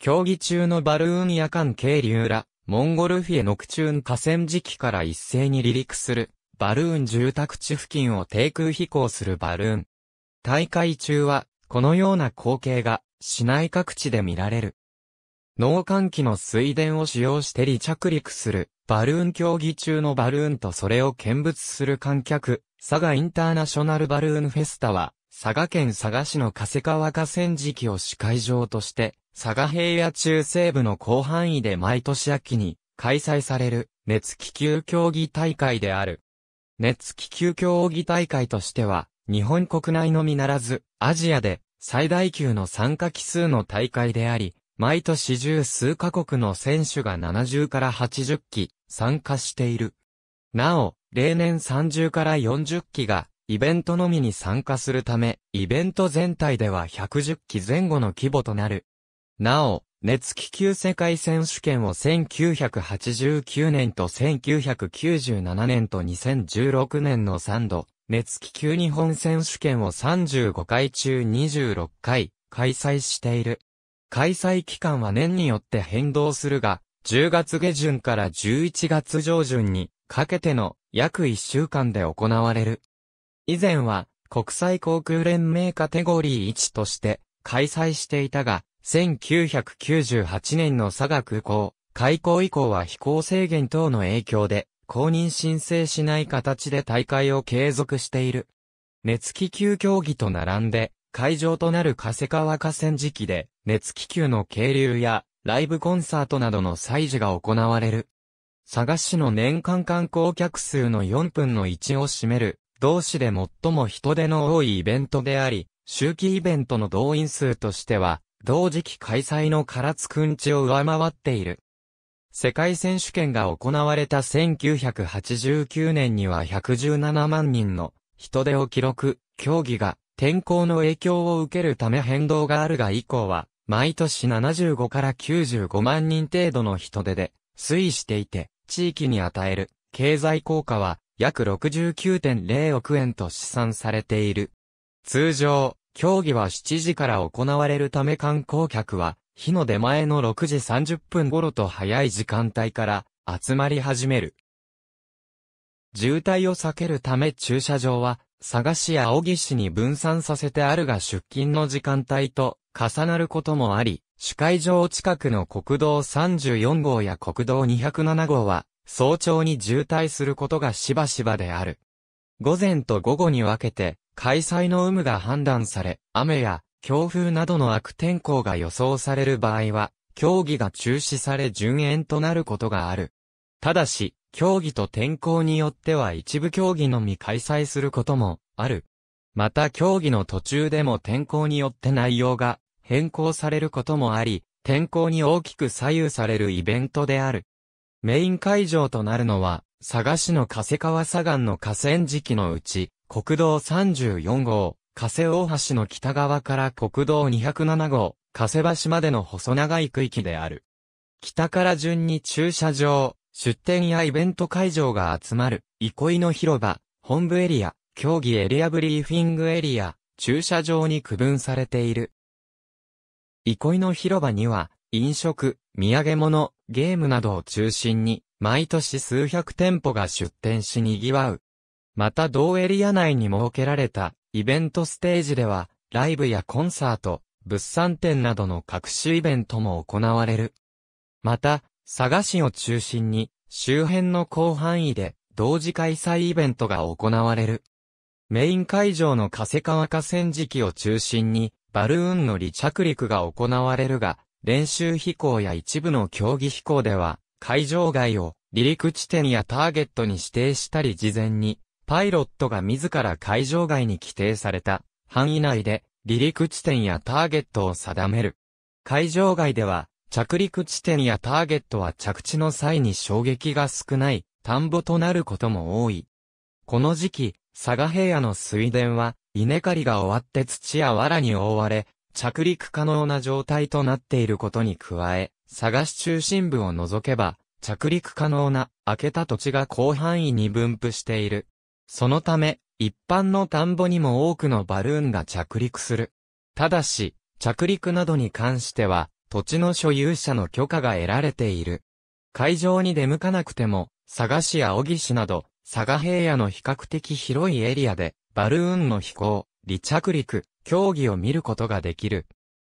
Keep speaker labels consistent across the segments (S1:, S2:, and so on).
S1: 競技中のバルーン夜間渓流ら、モンゴルフィエノクチューン河川時期から一斉に離陸する、バルーン住宅地付近を低空飛行するバルーン。大会中は、このような光景が、市内各地で見られる。農換機の水田を使用して離着陸する、バルーン競技中のバルーンとそれを見物する観客、佐賀インターナショナルバルーンフェスタは、佐賀県佐賀市の加瀬川河川敷を市会場として、佐賀平野中西部の広範囲で毎年秋に開催される熱気球競技大会である。熱気球競技大会としては、日本国内のみならず、アジアで最大級の参加奇数の大会であり、毎年十数カ国の選手が70から80機参加している。なお、例年30から40機がイベントのみに参加するため、イベント全体では110期前後の規模となる。なお、熱気球世界選手権を1989年と1997年と2016年の3度、熱気球日本選手権を35回中26回開催している。開催期間は年によって変動するが、10月下旬から11月上旬にかけての約1週間で行われる。以前は国際航空連盟カテゴリー1として開催していたが、1998年の佐賀空港、開港以降は飛行制限等の影響で、公認申請しない形で大会を継続している。熱気球競技と並んで、会場となる加瀬川河川敷で、熱気球の渓流や、ライブコンサートなどの祭事が行われる。佐賀市の年間観光客数の4分の1を占める、同市で最も人出の多いイベントであり、周期イベントの動員数としては、同時期開催の唐津くんちを上回っている。世界選手権が行われた1989年には117万人の人出を記録、競技が天候の影響を受けるため変動があるが以降は、毎年75から95万人程度の人出で推移していて、地域に与える経済効果は約69.0億円と試算されている。通常、競技は7時から行われるため観光客は、日の出前の6時30分頃と早い時間帯から集まり始める。渋滞を避けるため駐車場は、佐賀市や青木市に分散させてあるが出勤の時間帯と重なることもあり、主会場近くの国道34号や国道207号は早朝に渋滞することがしばしばである。午前と午後に分けて、開催の有無が判断され、雨や強風などの悪天候が予想される場合は、競技が中止され順延となることがある。ただし、競技と天候によっては一部競技のみ開催することもある。また競技の途中でも天候によって内容が変更されることもあり、天候に大きく左右されるイベントである。メイン会場となるのは、佐賀市の加瀬川左岸の河川敷のうち、国道34号、加瀬大橋の北側から国道207号、加瀬橋までの細長い区域である。北から順に駐車場、出店やイベント会場が集まる、憩いの広場、本部エリア、競技エリアブリーフィングエリア、駐車場に区分されている。憩いの広場には、飲食、土産物、ゲームなどを中心に、毎年数百店舗が出店し賑わう。また同エリア内に設けられたイベントステージでは、ライブやコンサート、物産展などの各種イベントも行われる。また、佐賀市を中心に、周辺の広範囲で、同時開催イベントが行われる。メイン会場の加瀬川河川敷を中心に、バルーンの離着陸が行われるが、練習飛行や一部の競技飛行では、会場外を離陸地点やターゲットに指定したり事前に、パイロットが自ら会場外に規定された範囲内で離陸地点やターゲットを定める。会場外では着陸地点やターゲットは着地の際に衝撃が少ない田んぼとなることも多い。この時期、佐賀平野の水田は稲刈りが終わって土や藁に覆われ、着陸可能な状態となっていることに加え、佐賀市中心部を除けば、着陸可能な、開けた土地が広範囲に分布している。そのため、一般の田んぼにも多くのバルーンが着陸する。ただし、着陸などに関しては、土地の所有者の許可が得られている。会場に出向かなくても、佐賀市や小城市など、佐賀平野の比較的広いエリアで、バルーンの飛行、離着陸、競技を見ることができる。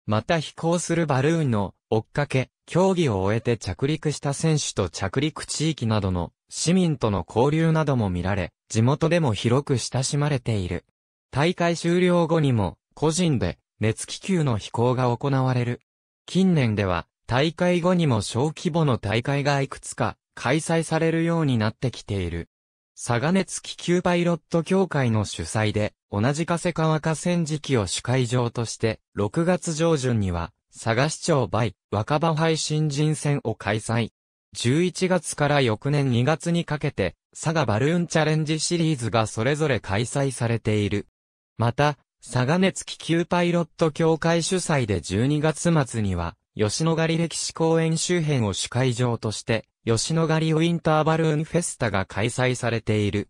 S1: また飛行するバルーンの追っかけ、競技を終えて着陸した選手と着陸地域などの市民との交流なども見られ、地元でも広く親しまれている。大会終了後にも個人で熱気球の飛行が行われる。近年では大会後にも小規模の大会がいくつか開催されるようになってきている。佐賀熱気球パイロット協会の主催で同じ加瀬川河川敷を主会場として、6月上旬には、佐賀市長倍若葉杯新人戦を開催。11月から翌年2月にかけて、佐賀バルーンチャレンジシリーズがそれぞれ開催されている。また、佐賀熱気球パイロット協会主催で12月末には、吉野狩歴史公園周辺を主会場として、吉野狩ウィンターバルーンフェスタが開催されている。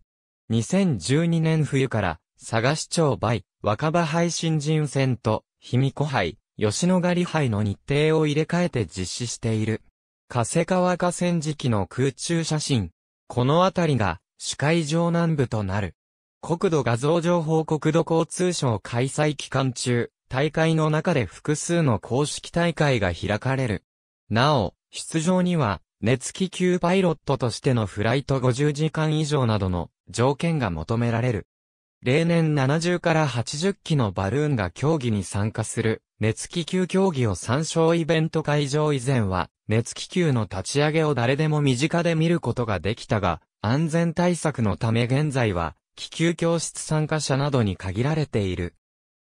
S1: 2012年冬から佐賀市長杯、若葉杯新人戦と、卑弥呼杯、吉野ヶ里杯の日程を入れ替えて実施している。加瀬川河川敷の空中写真。この辺りが、視界上南部となる。国土画像情報国土交通省開催期間中、大会の中で複数の公式大会が開かれる。なお、出場には、熱気球パイロットとしてのフライト50時間以上などの条件が求められる。例年70から80機のバルーンが競技に参加する、熱気球競技を参照イベント会場以前は、熱気球の立ち上げを誰でも身近で見ることができたが、安全対策のため現在は、気球教室参加者などに限られている。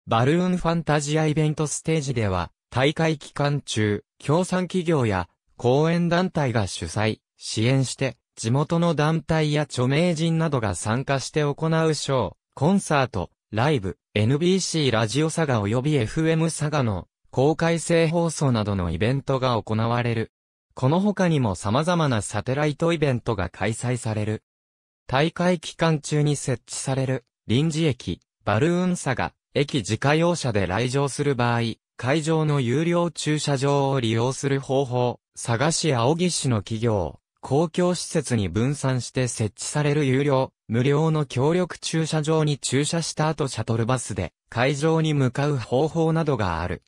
S1: バルーンファンタジアイベントステージでは、大会期間中、協賛企業や公演団体が主催、支援して、地元の団体や著名人などが参加して行うショー、コンサート、ライブ、NBC ラジオ佐賀及び FM 佐賀の公開性放送などのイベントが行われる。この他にも様々なサテライトイベントが開催される。大会期間中に設置される臨時駅、バルーン佐賀、駅自家用車で来場する場合、会場の有料駐車場を利用する方法、佐賀市青木市の企業、公共施設に分散して設置される有料、無料の協力駐車場に駐車した後シャトルバスで会場に向かう方法などがある。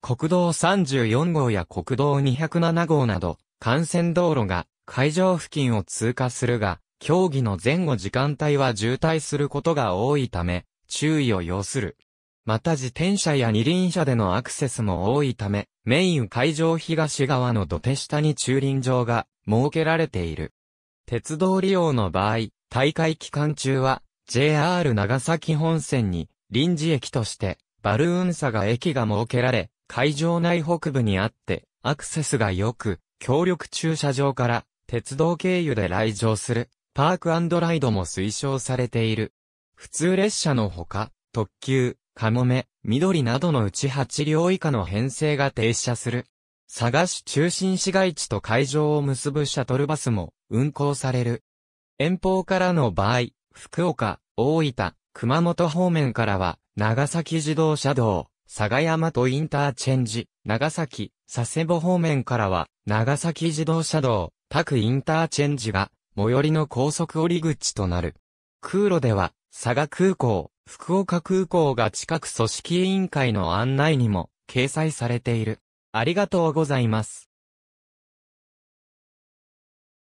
S1: 国道34号や国道207号など、幹線道路が会場付近を通過するが、競技の前後時間帯は渋滞することが多いため、注意を要する。また自転車や二輪車でのアクセスも多いため、メイン会場東側の土手下に駐輪場が設けられている。鉄道利用の場合、大会期間中は JR 長崎本線に臨時駅としてバルーンサが駅が設けられ、会場内北部にあってアクセスが良く、協力駐車場から鉄道経由で来場するパークライドも推奨されている。普通列車のほか、特急、カモメ、緑などのうち8両以下の編成が停車する。佐賀市中心市街地と会場を結ぶシャトルバスも運行される。遠方からの場合、福岡、大分、熊本方面からは、長崎自動車道、佐賀山とインターチェンジ、長崎、佐世保方面からは、長崎自動車道、各インターチェンジが、最寄りの高速折り口となる。空路では、佐賀空港、福岡空港が近く組織委員会の案内にも、掲載されている。ありがとうございます。